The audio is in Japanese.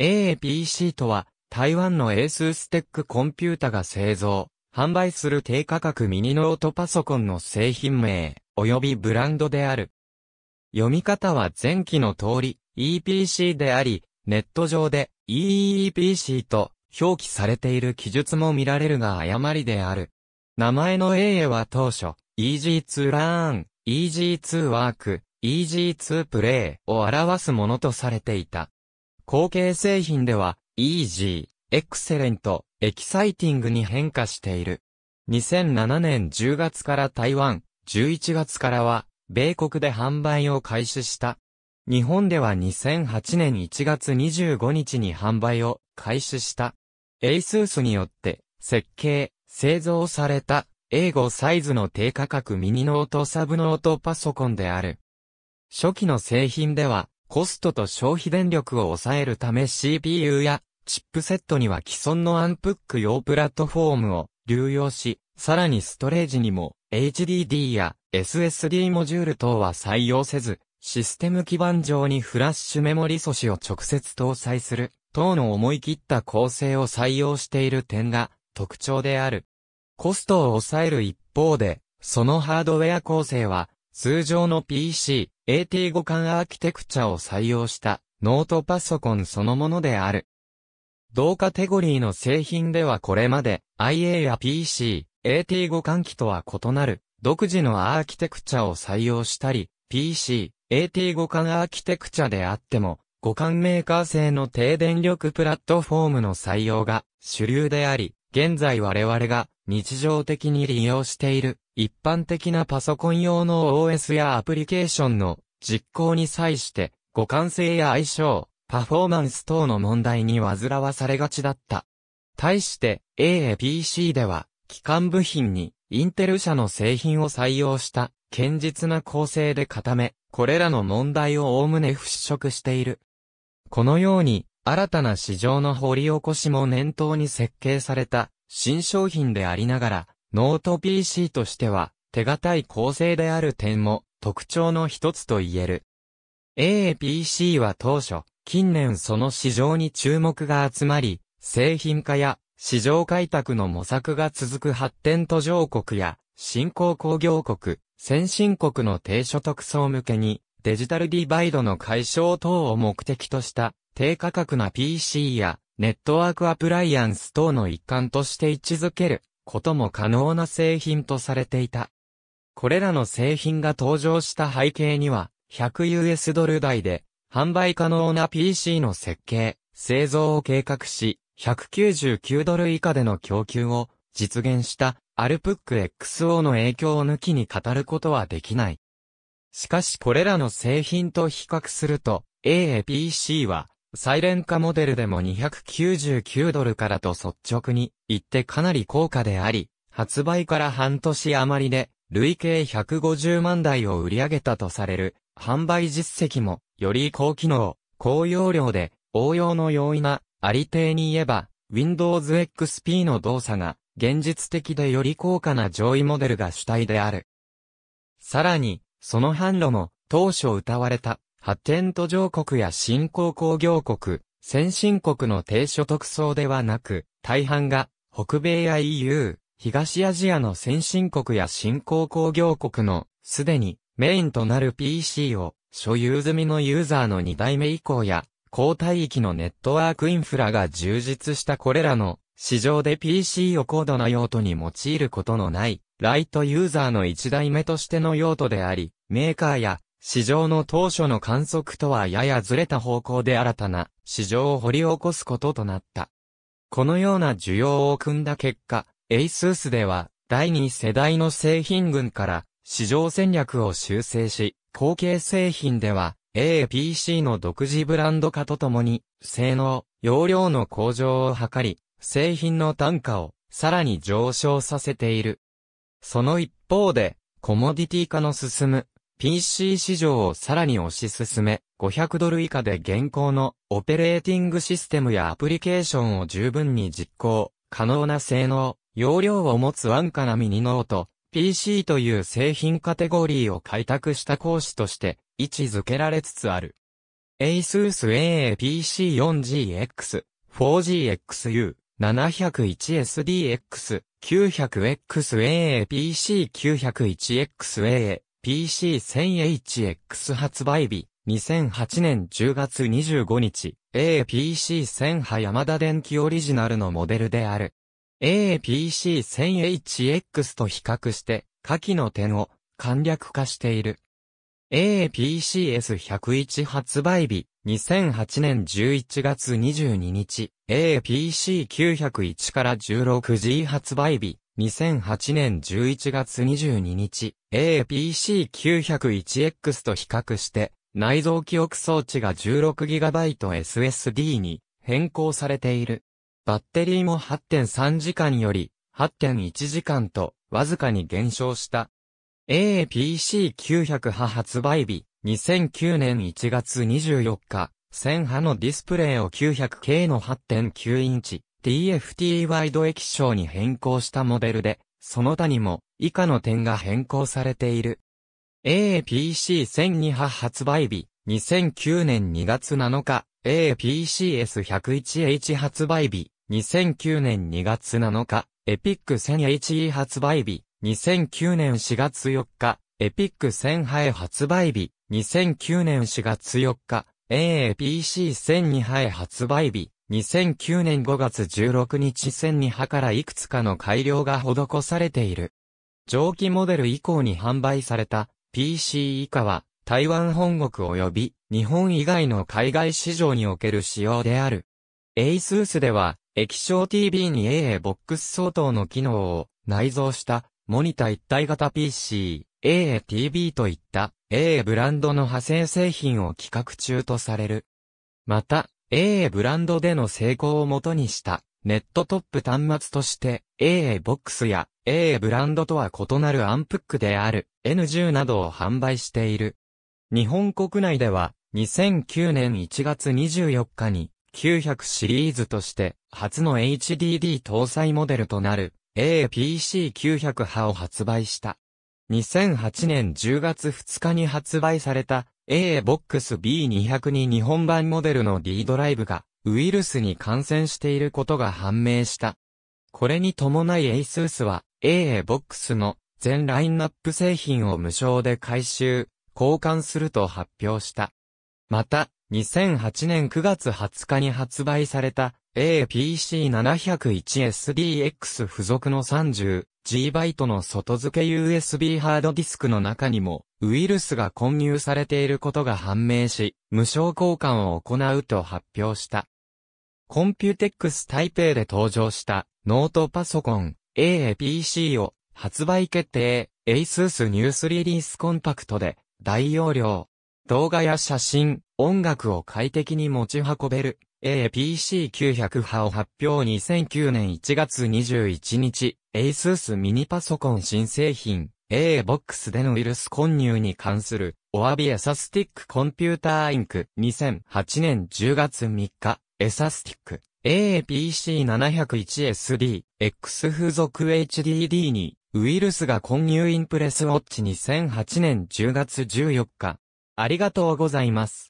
AAPC とは、台湾の英ーステックコンピュータが製造、販売する低価格ミニノートパソコンの製品名、及びブランドである。読み方は前期の通り、EPC であり、ネット上で EEPC と表記されている記述も見られるが誤りである。名前の A は当初、EG2 Learn、EG2 Work、EG2 Play を表すものとされていた。後継製品では、Easy、Excellent、Exciting に変化している。2007年10月から台湾、11月からは、米国で販売を開始した。日本では2008年1月25日に販売を開始した。エイスースによって設計、製造された A5 サイズの低価格ミニノートサブノートパソコンである。初期の製品ではコストと消費電力を抑えるため CPU やチップセットには既存のアンプック用プラットフォームを流用し、さらにストレージにも HDD や SSD モジュール等は採用せず、システム基盤上にフラッシュメモリ素子を直接搭載する等の思い切った構成を採用している点が特徴である。コストを抑える一方で、そのハードウェア構成は通常の PC、AT 互換アーキテクチャを採用したノートパソコンそのものである。同カテゴリーの製品ではこれまで IA や PC、AT 互換機とは異なる独自のアーキテクチャを採用したり、PC、AT 互換アーキテクチャであっても、互換メーカー製の低電力プラットフォームの採用が主流であり、現在我々が日常的に利用している一般的なパソコン用の OS やアプリケーションの実行に際して互換性や相性、パフォーマンス等の問題に煩わされがちだった。対して AAPC では基幹部品にインテル社の製品を採用した堅実な構成で固め、これらの問題をおおむね払拭している。このように新たな市場の掘り起こしも念頭に設計された新商品でありながら、ノート PC としては、手堅い構成である点も特徴の一つと言える。AAPC は当初、近年その市場に注目が集まり、製品化や市場開拓の模索が続く発展途上国や新興工業国、先進国の低所得層向けにデジタルディバイドの解消等を目的とした低価格な PC やネットワークアプライアンス等の一環として位置づけることも可能な製品とされていた。これらの製品が登場した背景には、100US ドル台で販売可能な PC の設計、製造を計画し、199ドル以下での供給を実現したアルプック XO の影響を抜きに語ることはできない。しかしこれらの製品と比較すると、AAPC はサイレン化モデルでも299ドルからと率直に言ってかなり高価であり、発売から半年余りで、累計150万台を売り上げたとされる、販売実績も、より高機能、高容量で、応用の容易な、ありていに言えば、Windows XP の動作が、現実的でより高価な上位モデルが主体である。さらに、その販路も、当初歌われた、発展途上国や新興工業国、先進国の低所得層ではなく、大半が北米や EU、東アジアの先進国や新興工業国のすでにメインとなる PC を所有済みのユーザーの2代目以降や、高帯域のネットワークインフラが充実したこれらの市場で PC を高度な用途に用いることのない、ライトユーザーの1代目としての用途であり、メーカーや市場の当初の観測とはややずれた方向で新たな市場を掘り起こすこととなった。このような需要を組んだ結果、エイスースでは第2世代の製品群から市場戦略を修正し、後継製品では APC の独自ブランド化とともに、性能、容量の向上を図り、製品の単価をさらに上昇させている。その一方で、コモディティ化の進む PC 市場をさらに推し進め、500ドル以下で現行のオペレーティングシステムやアプリケーションを十分に実行、可能な性能、容量を持つ安価なミニノート、PC という製品カテゴリーを開拓した講師として位置づけられつつある。ASUS AAPC4GX、4GXU、701SDX、900XAAPC901XAA、PC1000HX 発売日、2008年10月25日、APC1000 派山田電機オリジナルのモデルである。APC1000HX と比較して、下記の点を簡略化している。APCS101 発売日、2008年11月22日、APC901 から 16G 発売日、2008年11月22日、APC901X と比較して、内蔵記憶装置が 16GB SSD に変更されている。バッテリーも8.3時間より8.1時間とわずかに減少した。APC900 波発売日、2009年1月24日、1000波のディスプレイを 900K の8.9インチ、TFT ワイド液晶に変更したモデルで、その他にも以下の点が変更されている。AAPC1002 波発売日、2009年2月7日、a p c s 1 0 1 h 発売日、2009年2月7日、e p i c 1000HE 発売日、2009年4月4日、e p i c 1000ハへ発売日、2009年4月4日、AAPC1002 ハへ発売日、2009年5月16日線に派からいくつかの改良が施されている。蒸気モデル以降に販売された PC 以下は台湾本国及び日本以外の海外市場における仕様である。ASUS では液晶 TV に a a ボックス相当の機能を内蔵したモニタ一体型 PC、AATV といった AA ブランドの派生製品を企画中とされる。また、AA ブランドでの成功をもとにしたネットトップ端末として AA ボックスや AA ブランドとは異なるアンプックである N10 などを販売している。日本国内では2009年1月24日に900シリーズとして初の HDD 搭載モデルとなる APC900 派を発売した。2008年10月2日に発売された a b o x B200 に日本版モデルの D ドライブがウイルスに感染していることが判明した。これに伴い ASUS は AABOX の全ラインナップ製品を無償で回収、交換すると発表した。また、2008年9月20日に発売された APC701SDX 付属の30 G バイトの外付け USB ハードディスクの中にもウイルスが混入されていることが判明し、無償交換を行うと発表した。コンピューテックス台北で登場したノートパソコン AAPC を発売決定 ASUS ニュースリリースコンパクトで大容量、動画や写真、音楽を快適に持ち運べる APC900 派を発表2009年1月21日、ASUS ミニパソコン新製品、ABOX でのウイルス混入に関する、お詫びエサスティックコンピューターインク2008年10月3日、エサスティック APC701SD、X 付属 HDD に、ウイルスが混入インプレスウォッチ2008年10月14日。ありがとうございます。